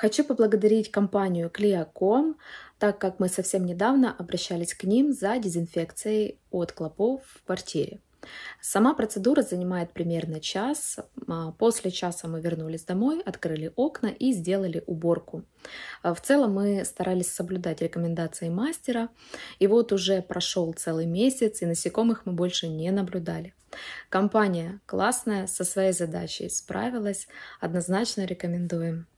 Хочу поблагодарить компанию Клеоком, так как мы совсем недавно обращались к ним за дезинфекцией от клопов в квартире. Сама процедура занимает примерно час. А, после часа мы вернулись домой, открыли окна и сделали уборку. А, в целом мы старались соблюдать рекомендации мастера. И вот уже прошел целый месяц, и насекомых мы больше не наблюдали. Компания классная, со своей задачей справилась. Однозначно рекомендуем.